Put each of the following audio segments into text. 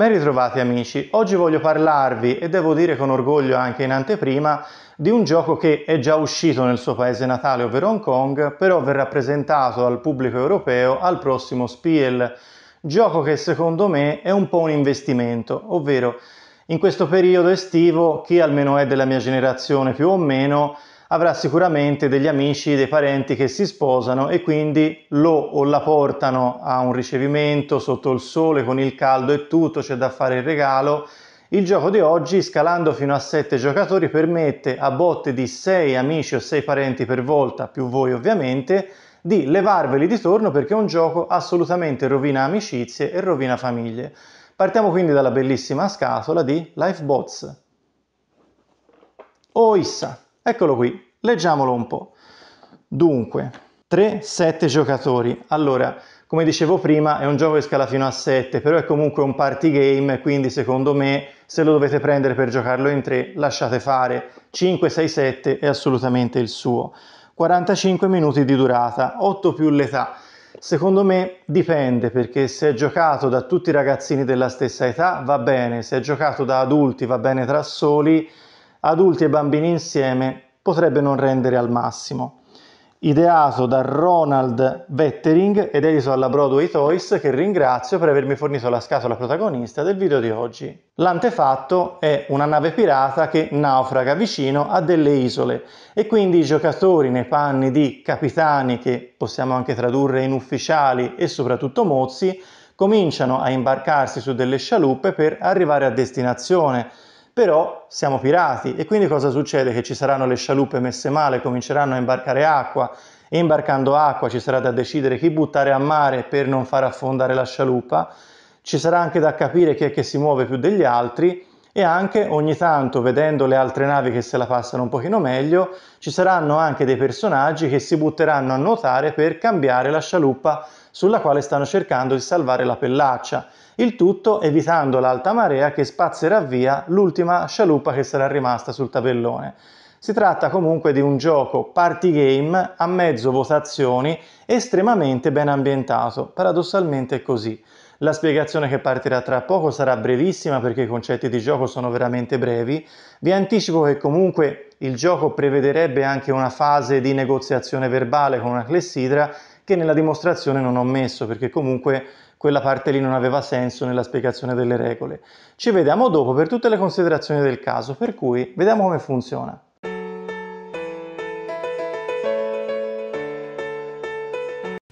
Ben ritrovati amici, oggi voglio parlarvi e devo dire con orgoglio anche in anteprima di un gioco che è già uscito nel suo paese natale, ovvero Hong Kong, però verrà presentato al pubblico europeo al prossimo Spiel, gioco che secondo me è un po' un investimento, ovvero in questo periodo estivo chi almeno è della mia generazione più o meno avrà sicuramente degli amici, dei parenti che si sposano e quindi lo o la portano a un ricevimento sotto il sole con il caldo e tutto, c'è da fare il regalo. Il gioco di oggi, scalando fino a 7 giocatori, permette a botte di 6 amici o 6 parenti per volta, più voi ovviamente, di levarveli di torno perché è un gioco assolutamente rovina amicizie e rovina famiglie. Partiamo quindi dalla bellissima scatola di Lifebots. Oissa! Oh, Eccolo qui, leggiamolo un po'. Dunque, 3-7 giocatori. Allora, come dicevo prima, è un gioco che scala fino a 7, però è comunque un party game, quindi secondo me se lo dovete prendere per giocarlo in 3, lasciate fare. 5, 6, 7 è assolutamente il suo. 45 minuti di durata, 8 più l'età. Secondo me dipende perché se è giocato da tutti i ragazzini della stessa età va bene, se è giocato da adulti va bene tra soli, adulti e bambini insieme potrebbe non rendere al massimo. Ideato da Ronald Vettering ed edito alla Broadway Toys che ringrazio per avermi fornito la scatola protagonista del video di oggi. L'antefatto è una nave pirata che naufraga vicino a delle isole e quindi i giocatori nei panni di capitani che possiamo anche tradurre in ufficiali e soprattutto mozzi cominciano a imbarcarsi su delle scialuppe per arrivare a destinazione però siamo pirati e quindi cosa succede? Che ci saranno le scialuppe messe male, cominceranno a imbarcare acqua e imbarcando acqua ci sarà da decidere chi buttare a mare per non far affondare la scialuppa, ci sarà anche da capire chi è che si muove più degli altri e anche ogni tanto vedendo le altre navi che se la passano un pochino meglio ci saranno anche dei personaggi che si butteranno a nuotare per cambiare la scialuppa sulla quale stanno cercando di salvare la pellaccia, il tutto evitando l'alta marea che spazzerà via l'ultima scialuppa che sarà rimasta sul tabellone. Si tratta comunque di un gioco party game a mezzo votazioni estremamente ben ambientato, paradossalmente è così. La spiegazione che partirà tra poco sarà brevissima perché i concetti di gioco sono veramente brevi. Vi anticipo che comunque il gioco prevederebbe anche una fase di negoziazione verbale con una clessidra che nella dimostrazione non ho messo perché comunque quella parte lì non aveva senso nella spiegazione delle regole. Ci vediamo dopo per tutte le considerazioni del caso, per cui vediamo come funziona.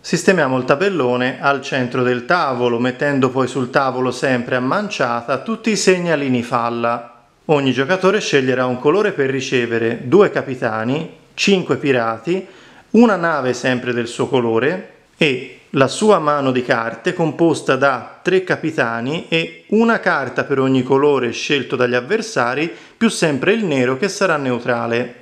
Sistemiamo il tabellone al centro del tavolo, mettendo poi sul tavolo sempre a manciata tutti i segnalini falla. Ogni giocatore sceglierà un colore per ricevere due capitani, 5 pirati una nave sempre del suo colore e la sua mano di carte composta da tre capitani e una carta per ogni colore scelto dagli avversari più sempre il nero che sarà neutrale.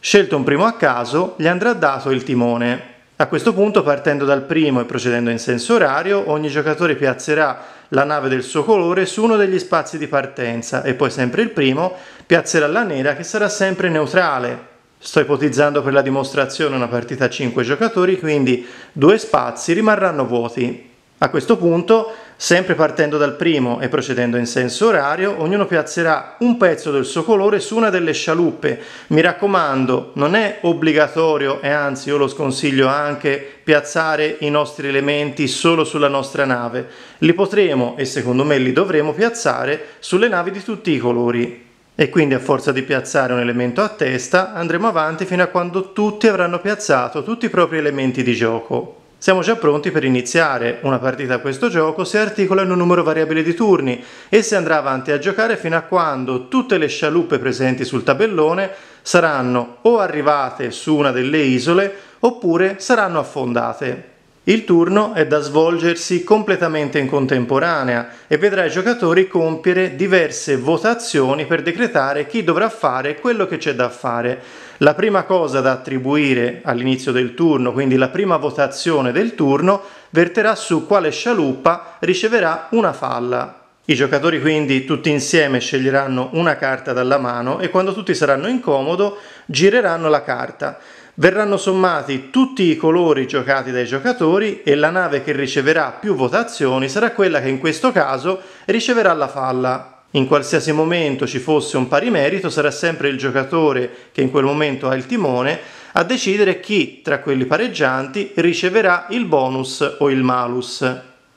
Scelto un primo a caso, gli andrà dato il timone. A questo punto, partendo dal primo e procedendo in senso orario, ogni giocatore piazzerà la nave del suo colore su uno degli spazi di partenza e poi sempre il primo piazzerà la nera che sarà sempre neutrale, Sto ipotizzando per la dimostrazione una partita a 5 giocatori, quindi due spazi rimarranno vuoti. A questo punto, sempre partendo dal primo e procedendo in senso orario, ognuno piazzerà un pezzo del suo colore su una delle scialuppe. Mi raccomando, non è obbligatorio e anzi io lo sconsiglio anche piazzare i nostri elementi solo sulla nostra nave. Li potremo e secondo me li dovremo piazzare sulle navi di tutti i colori. E quindi a forza di piazzare un elemento a testa andremo avanti fino a quando tutti avranno piazzato tutti i propri elementi di gioco. Siamo già pronti per iniziare. Una partita a questo gioco si articola in un numero variabile di turni e si andrà avanti a giocare fino a quando tutte le scialuppe presenti sul tabellone saranno o arrivate su una delle isole oppure saranno affondate. Il turno è da svolgersi completamente in contemporanea e vedrà i giocatori compiere diverse votazioni per decretare chi dovrà fare quello che c'è da fare. La prima cosa da attribuire all'inizio del turno, quindi la prima votazione del turno, verterà su quale scialuppa riceverà una falla. I giocatori quindi tutti insieme sceglieranno una carta dalla mano e quando tutti saranno in comodo gireranno la carta verranno sommati tutti i colori giocati dai giocatori e la nave che riceverà più votazioni sarà quella che in questo caso riceverà la falla. In qualsiasi momento ci fosse un pari merito sarà sempre il giocatore che in quel momento ha il timone a decidere chi tra quelli pareggianti riceverà il bonus o il malus.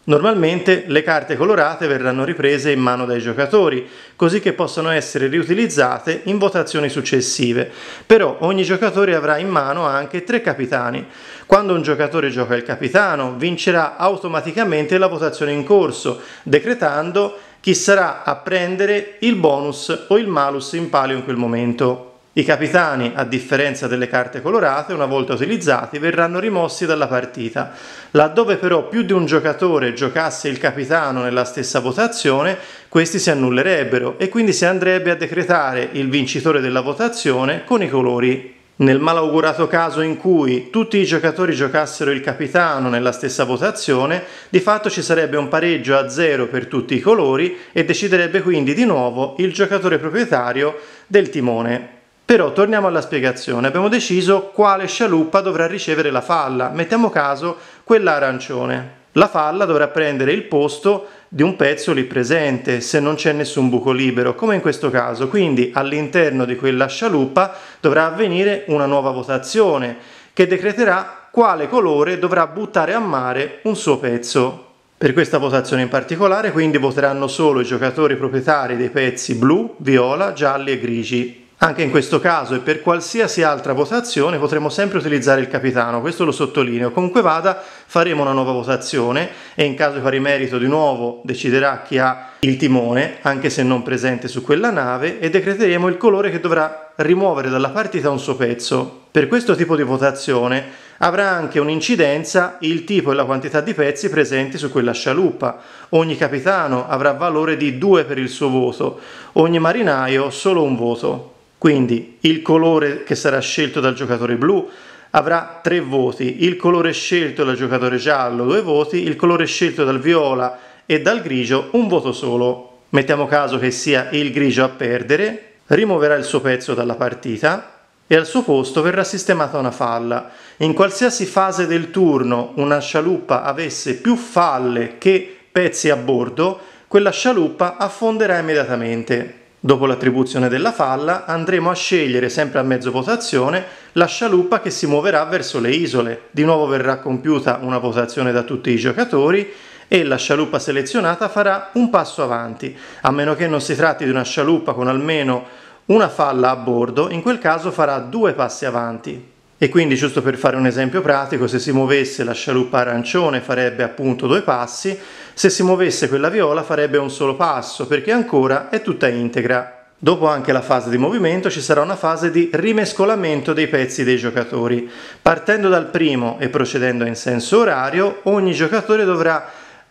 Normalmente le carte colorate verranno riprese in mano dai giocatori, così che possano essere riutilizzate in votazioni successive, però ogni giocatore avrà in mano anche tre capitani. Quando un giocatore gioca il capitano vincerà automaticamente la votazione in corso, decretando chi sarà a prendere il bonus o il malus in palio in quel momento. I capitani, a differenza delle carte colorate, una volta utilizzati, verranno rimossi dalla partita. Laddove però più di un giocatore giocasse il capitano nella stessa votazione, questi si annullerebbero e quindi si andrebbe a decretare il vincitore della votazione con i colori nel malaugurato caso in cui tutti i giocatori giocassero il capitano nella stessa votazione, di fatto ci sarebbe un pareggio a zero per tutti i colori e deciderebbe quindi di nuovo il giocatore proprietario del timone. Però torniamo alla spiegazione, abbiamo deciso quale scialuppa dovrà ricevere la falla, mettiamo caso quella arancione. La falla dovrà prendere il posto di un pezzo lì presente se non c'è nessun buco libero, come in questo caso, quindi all'interno di quella scialuppa dovrà avvenire una nuova votazione che decreterà quale colore dovrà buttare a mare un suo pezzo. Per questa votazione in particolare quindi voteranno solo i giocatori proprietari dei pezzi blu, viola, gialli e grigi, anche in questo caso e per qualsiasi altra votazione potremo sempre utilizzare il capitano, questo lo sottolineo. Comunque vada, faremo una nuova votazione e in caso di pari merito di nuovo deciderà chi ha il timone, anche se non presente su quella nave, e decreteremo il colore che dovrà rimuovere dalla partita un suo pezzo. Per questo tipo di votazione avrà anche un'incidenza il tipo e la quantità di pezzi presenti su quella scialuppa. Ogni capitano avrà valore di 2 per il suo voto, ogni marinaio solo un voto. Quindi il colore che sarà scelto dal giocatore blu avrà tre voti, il colore scelto dal giocatore giallo due voti, il colore scelto dal viola e dal grigio un voto solo. Mettiamo caso che sia il grigio a perdere, rimuoverà il suo pezzo dalla partita e al suo posto verrà sistemata una falla. In qualsiasi fase del turno una scialuppa avesse più falle che pezzi a bordo, quella scialuppa affonderà immediatamente. Dopo l'attribuzione della falla andremo a scegliere sempre a mezzo votazione la scialuppa che si muoverà verso le isole. Di nuovo verrà compiuta una votazione da tutti i giocatori e la scialuppa selezionata farà un passo avanti, a meno che non si tratti di una scialuppa con almeno una falla a bordo, in quel caso farà due passi avanti. E quindi, giusto per fare un esempio pratico, se si muovesse la scialuppa arancione farebbe appunto due passi, se si muovesse quella viola farebbe un solo passo perché ancora è tutta integra. Dopo anche la fase di movimento ci sarà una fase di rimescolamento dei pezzi dei giocatori. Partendo dal primo e procedendo in senso orario, ogni giocatore dovrà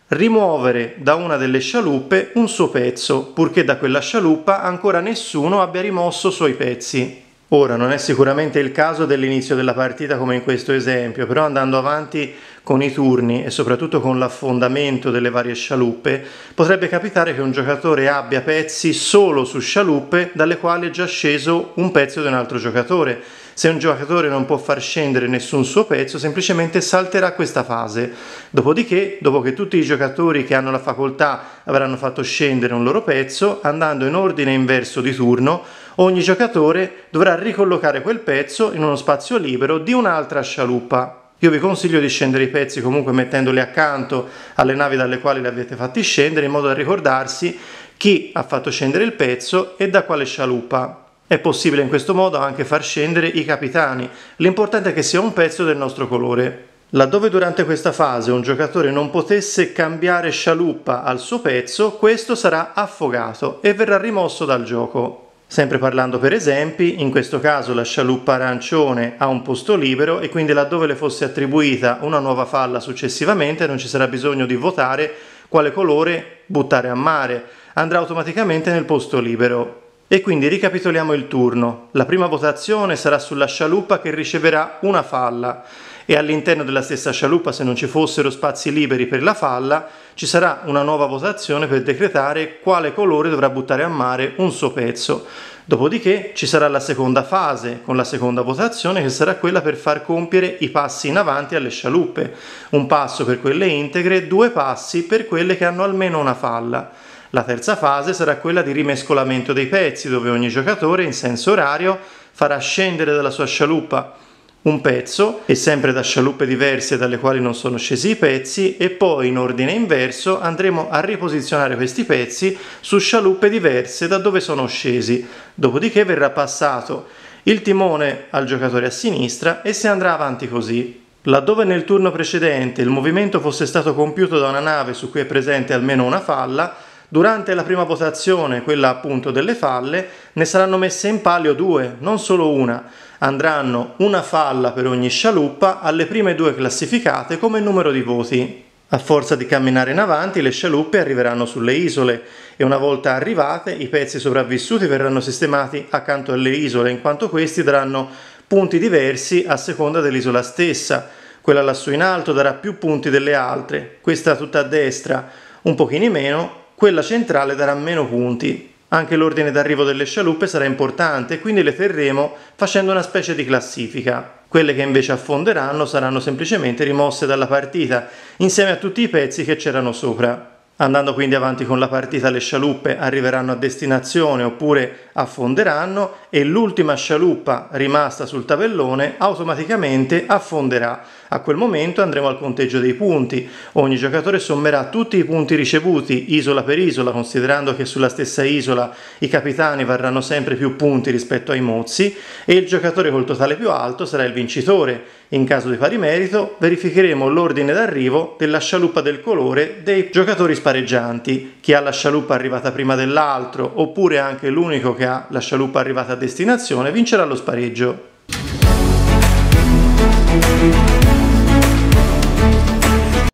rimuovere da una delle scialuppe un suo pezzo, purché da quella scialuppa ancora nessuno abbia rimosso i suoi pezzi. Ora non è sicuramente il caso dell'inizio della partita come in questo esempio, però andando avanti con i turni e soprattutto con l'affondamento delle varie scialuppe, potrebbe capitare che un giocatore abbia pezzi solo su scialuppe dalle quali è già sceso un pezzo di un altro giocatore se un giocatore non può far scendere nessun suo pezzo, semplicemente salterà questa fase. Dopodiché, dopo che tutti i giocatori che hanno la facoltà avranno fatto scendere un loro pezzo, andando in ordine inverso di turno, ogni giocatore dovrà ricollocare quel pezzo in uno spazio libero di un'altra scialuppa. Io vi consiglio di scendere i pezzi comunque mettendoli accanto alle navi dalle quali li avete fatti scendere in modo da ricordarsi chi ha fatto scendere il pezzo e da quale scialuppa. È possibile in questo modo anche far scendere i capitani, l'importante è che sia un pezzo del nostro colore. Laddove durante questa fase un giocatore non potesse cambiare scialuppa al suo pezzo, questo sarà affogato e verrà rimosso dal gioco. Sempre parlando per esempi, in questo caso la scialuppa arancione ha un posto libero e quindi laddove le fosse attribuita una nuova falla successivamente non ci sarà bisogno di votare quale colore buttare a mare, andrà automaticamente nel posto libero. E quindi ricapitoliamo il turno. La prima votazione sarà sulla scialuppa che riceverà una falla e all'interno della stessa scialuppa, se non ci fossero spazi liberi per la falla, ci sarà una nuova votazione per decretare quale colore dovrà buttare a mare un suo pezzo. Dopodiché ci sarà la seconda fase con la seconda votazione che sarà quella per far compiere i passi in avanti alle scialuppe, un passo per quelle integre, due passi per quelle che hanno almeno una falla. La terza fase sarà quella di rimescolamento dei pezzi, dove ogni giocatore in senso orario farà scendere dalla sua scialuppa un pezzo, e sempre da scialuppe diverse dalle quali non sono scesi i pezzi, e poi in ordine inverso andremo a riposizionare questi pezzi su scialuppe diverse da dove sono scesi, dopodiché verrà passato il timone al giocatore a sinistra e si andrà avanti così. Laddove nel turno precedente il movimento fosse stato compiuto da una nave su cui è presente almeno una falla, Durante la prima votazione, quella appunto delle falle, ne saranno messe in palio due, non solo una. Andranno una falla per ogni scialuppa alle prime due classificate come numero di voti. A forza di camminare in avanti le scialuppe arriveranno sulle isole e una volta arrivate i pezzi sopravvissuti verranno sistemati accanto alle isole in quanto questi daranno punti diversi a seconda dell'isola stessa. Quella lassù in alto darà più punti delle altre, questa tutta a destra un pochini meno quella centrale darà meno punti. Anche l'ordine d'arrivo delle scialuppe sarà importante, quindi le terremo facendo una specie di classifica. Quelle che invece affonderanno saranno semplicemente rimosse dalla partita, insieme a tutti i pezzi che c'erano sopra. Andando quindi avanti con la partita le scialuppe arriveranno a destinazione oppure affonderanno e l'ultima scialuppa rimasta sul tabellone automaticamente affonderà a quel momento andremo al conteggio dei punti. Ogni giocatore sommerà tutti i punti ricevuti, isola per isola, considerando che sulla stessa isola i capitani varranno sempre più punti rispetto ai mozzi, e il giocatore col totale più alto sarà il vincitore. In caso di pari merito, verificheremo l'ordine d'arrivo della scialuppa del colore dei giocatori spareggianti. Chi ha la scialuppa arrivata prima dell'altro, oppure anche l'unico che ha la scialuppa arrivata a destinazione, vincerà lo spareggio.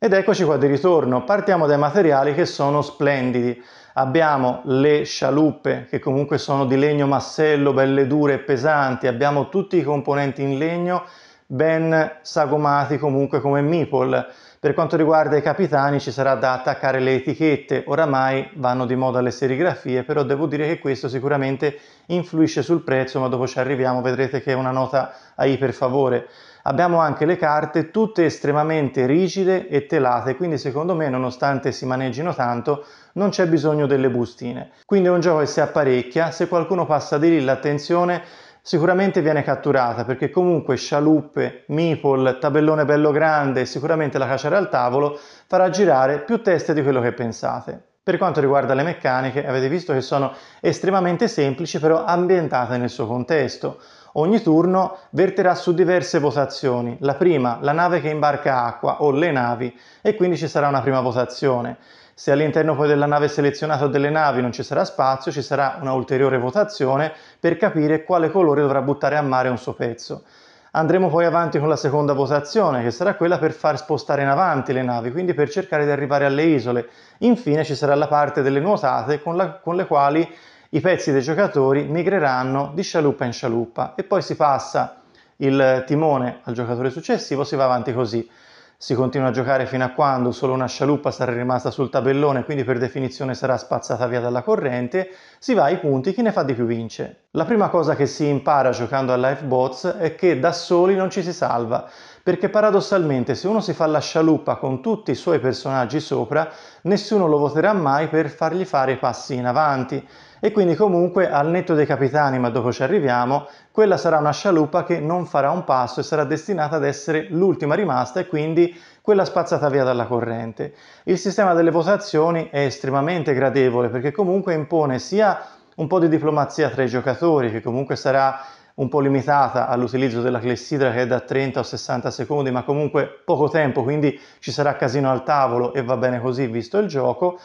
Ed eccoci qua di ritorno, partiamo dai materiali che sono splendidi. Abbiamo le scialuppe che comunque sono di legno massello, belle dure e pesanti, abbiamo tutti i componenti in legno ben sagomati comunque come meeple. Per quanto riguarda i capitani ci sarà da attaccare le etichette, oramai vanno di moda le serigrafie, però devo dire che questo sicuramente influisce sul prezzo, ma dopo ci arriviamo, vedrete che è una nota a iper favore. Abbiamo anche le carte tutte estremamente rigide e telate, quindi secondo me nonostante si maneggino tanto non c'è bisogno delle bustine. Quindi è un gioco che si apparecchia, se qualcuno passa di lì l'attenzione sicuramente viene catturata perché comunque scialuppe, meeple, tabellone bello grande e sicuramente la cacciare al tavolo farà girare più teste di quello che pensate. Per quanto riguarda le meccaniche, avete visto che sono estremamente semplici però ambientate nel suo contesto. Ogni turno verterà su diverse votazioni. La prima, la nave che imbarca acqua o le navi e quindi ci sarà una prima votazione. Se all'interno poi della nave selezionata o delle navi non ci sarà spazio, ci sarà un'ulteriore votazione per capire quale colore dovrà buttare a mare un suo pezzo. Andremo poi avanti con la seconda votazione, che sarà quella per far spostare in avanti le navi, quindi per cercare di arrivare alle isole. Infine ci sarà la parte delle nuotate con, la, con le quali i pezzi dei giocatori migreranno di scialuppa in scialuppa e poi si passa il timone al giocatore successivo, si va avanti così. Si continua a giocare fino a quando solo una scialuppa sarà rimasta sul tabellone, quindi per definizione sarà spazzata via dalla corrente, si va ai punti, chi ne fa di più vince. La prima cosa che si impara giocando a Lifeboats è che da soli non ci si salva perché paradossalmente se uno si fa la scialuppa con tutti i suoi personaggi sopra, nessuno lo voterà mai per fargli fare passi in avanti e quindi comunque al netto dei capitani, ma dopo ci arriviamo, quella sarà una scialuppa che non farà un passo e sarà destinata ad essere l'ultima rimasta e quindi quella spazzata via dalla corrente. Il sistema delle votazioni è estremamente gradevole perché comunque impone sia un po' di diplomazia tra i giocatori, che comunque sarà un po' limitata all'utilizzo della clessidra che è da 30 o 60 secondi, ma comunque poco tempo, quindi ci sarà casino al tavolo e va bene così visto il gioco,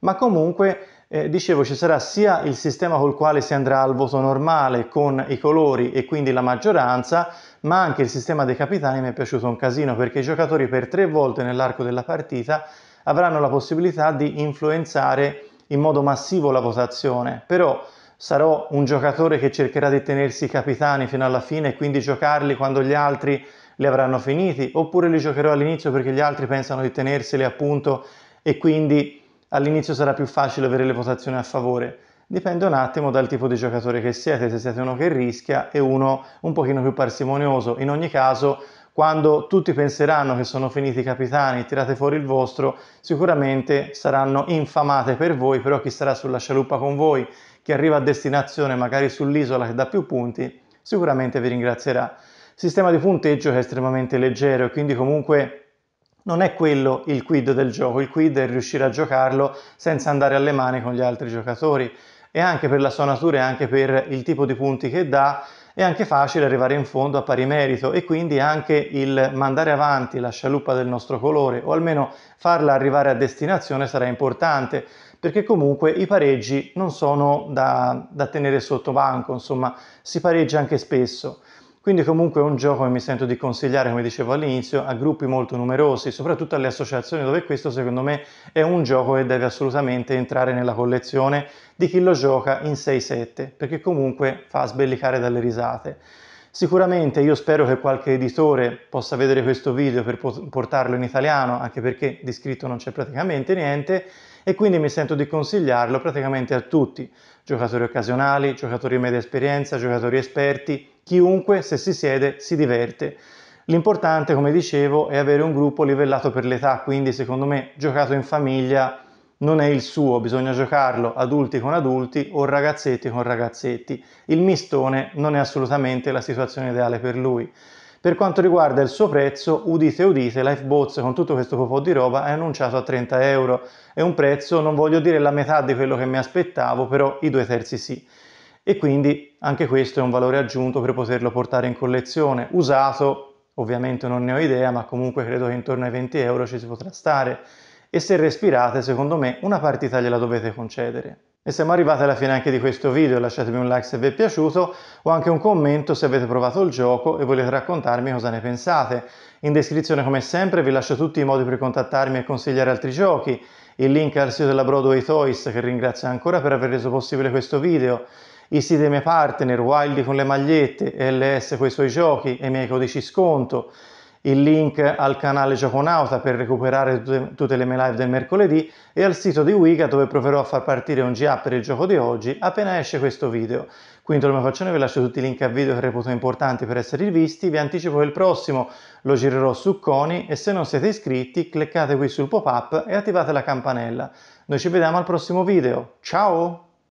ma comunque eh, dicevo ci sarà sia il sistema col quale si andrà al voto normale con i colori e quindi la maggioranza, ma anche il sistema dei capitani mi è piaciuto un casino perché i giocatori per tre volte nell'arco della partita avranno la possibilità di influenzare in modo massivo la votazione, però sarò un giocatore che cercherà di tenersi i capitani fino alla fine e quindi giocarli quando gli altri li avranno finiti, oppure li giocherò all'inizio perché gli altri pensano di tenerseli appunto e quindi all'inizio sarà più facile avere le votazioni a favore. Dipende un attimo dal tipo di giocatore che siete, se siete uno che rischia e uno un pochino più parsimonioso. In ogni caso, quando tutti penseranno che sono finiti i capitani e tirate fuori il vostro, sicuramente saranno infamate per voi, però chi sarà sulla scialuppa con voi che arriva a destinazione magari sull'isola che dà più punti, sicuramente vi ringrazierà. Sistema di punteggio che è estremamente leggero e quindi comunque non è quello il quid del gioco, il quid è riuscire a giocarlo senza andare alle mani con gli altri giocatori e anche per la sua natura e anche per il tipo di punti che dà è anche facile arrivare in fondo a pari merito e quindi anche il mandare avanti la scialuppa del nostro colore o almeno farla arrivare a destinazione sarà importante perché comunque i pareggi non sono da, da tenere sotto banco, insomma si pareggia anche spesso. Quindi comunque è un gioco che mi sento di consigliare, come dicevo all'inizio, a gruppi molto numerosi, soprattutto alle associazioni dove questo secondo me è un gioco che deve assolutamente entrare nella collezione di chi lo gioca in 6-7, perché comunque fa sbellicare dalle risate. Sicuramente io spero che qualche editore possa vedere questo video per portarlo in italiano, anche perché di scritto non c'è praticamente niente, e quindi mi sento di consigliarlo praticamente a tutti, giocatori occasionali, giocatori media esperienza, giocatori esperti, chiunque se si siede si diverte. L'importante, come dicevo, è avere un gruppo livellato per l'età, quindi secondo me giocato in famiglia non è il suo, bisogna giocarlo adulti con adulti o ragazzetti con ragazzetti. Il mistone non è assolutamente la situazione ideale per lui. Per quanto riguarda il suo prezzo, udite udite, Lifeboats con tutto questo copò di roba è annunciato a 30 euro, è un prezzo, non voglio dire la metà di quello che mi aspettavo, però i due terzi sì. E quindi anche questo è un valore aggiunto per poterlo portare in collezione, usato ovviamente non ne ho idea, ma comunque credo che intorno ai 20 euro ci si potrà stare. E se respirate, secondo me, una partita gliela dovete concedere. E siamo arrivati alla fine anche di questo video, lasciatemi un like se vi è piaciuto o anche un commento se avete provato il gioco e volete raccontarmi cosa ne pensate. In descrizione come sempre vi lascio tutti i modi per contattarmi e consigliare altri giochi, il link al sito della Broadway Toys che ringrazio ancora per aver reso possibile questo video, i siti dei miei partner, Wildy con le magliette, LS con i suoi giochi e i miei codici sconto, il link al canale Gioconauta per recuperare tutte, tutte le mie live del mercoledì e al sito di Wika dove proverò a far partire un GA per il gioco di oggi appena esce questo video. Quindi Tolomeo Faccione vi lascio tutti i link a video che reputo importanti per essere rivisti, vi anticipo che il prossimo lo girerò su Coni e se non siete iscritti cliccate qui sul pop-up e attivate la campanella. Noi ci vediamo al prossimo video, ciao!